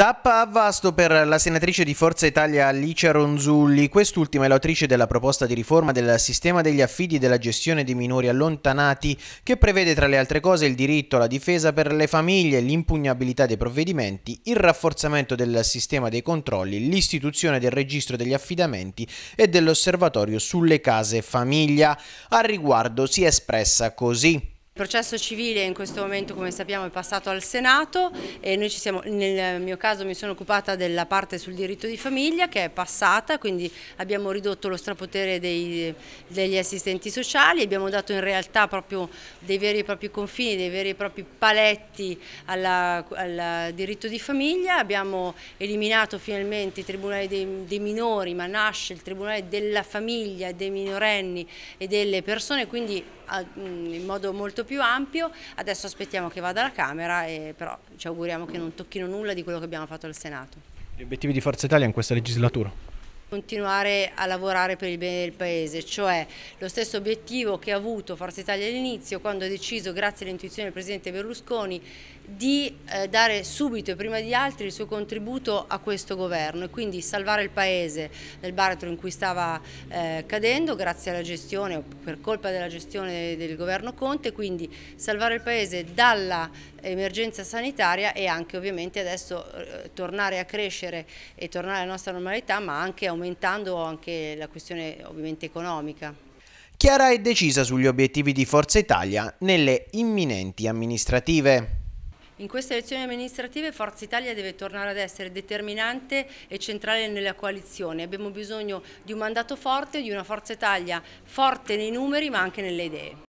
Tappa a vasto per la senatrice di Forza Italia Alicia Ronzulli, quest'ultima è l'autrice della proposta di riforma del sistema degli affidi e della gestione dei minori allontanati che prevede tra le altre cose il diritto alla difesa per le famiglie, l'impugnabilità dei provvedimenti, il rafforzamento del sistema dei controlli, l'istituzione del registro degli affidamenti e dell'osservatorio sulle case famiglia. Al riguardo si è espressa così. Il processo civile in questo momento, come sappiamo, è passato al Senato e noi ci siamo, nel mio caso mi sono occupata della parte sul diritto di famiglia che è passata, quindi abbiamo ridotto lo strapotere dei, degli assistenti sociali, abbiamo dato in realtà proprio dei veri e propri confini, dei veri e propri paletti alla, al diritto di famiglia, abbiamo eliminato finalmente i tribunali dei, dei minori, ma nasce il tribunale della famiglia, dei minorenni e delle persone, quindi ah, in modo molto molto più ampio, adesso aspettiamo che vada alla Camera, e, però ci auguriamo che non tocchino nulla di quello che abbiamo fatto al Senato. Gli obiettivi di Forza Italia in questa legislatura? continuare a lavorare per il bene del Paese, cioè lo stesso obiettivo che ha avuto Forza Italia all'inizio quando ha deciso, grazie all'intuizione del Presidente Berlusconi, di eh, dare subito e prima di altri il suo contributo a questo governo e quindi salvare il Paese nel baratro in cui stava eh, cadendo grazie alla gestione o per colpa della gestione del governo Conte, quindi salvare il Paese dalla emergenza sanitaria e anche ovviamente adesso eh, tornare a crescere e tornare alla nostra normalità ma anche aumentando anche la questione ovviamente economica. Chiara è decisa sugli obiettivi di Forza Italia nelle imminenti amministrative. In queste elezioni amministrative Forza Italia deve tornare ad essere determinante e centrale nella coalizione. Abbiamo bisogno di un mandato forte, di una Forza Italia forte nei numeri ma anche nelle idee.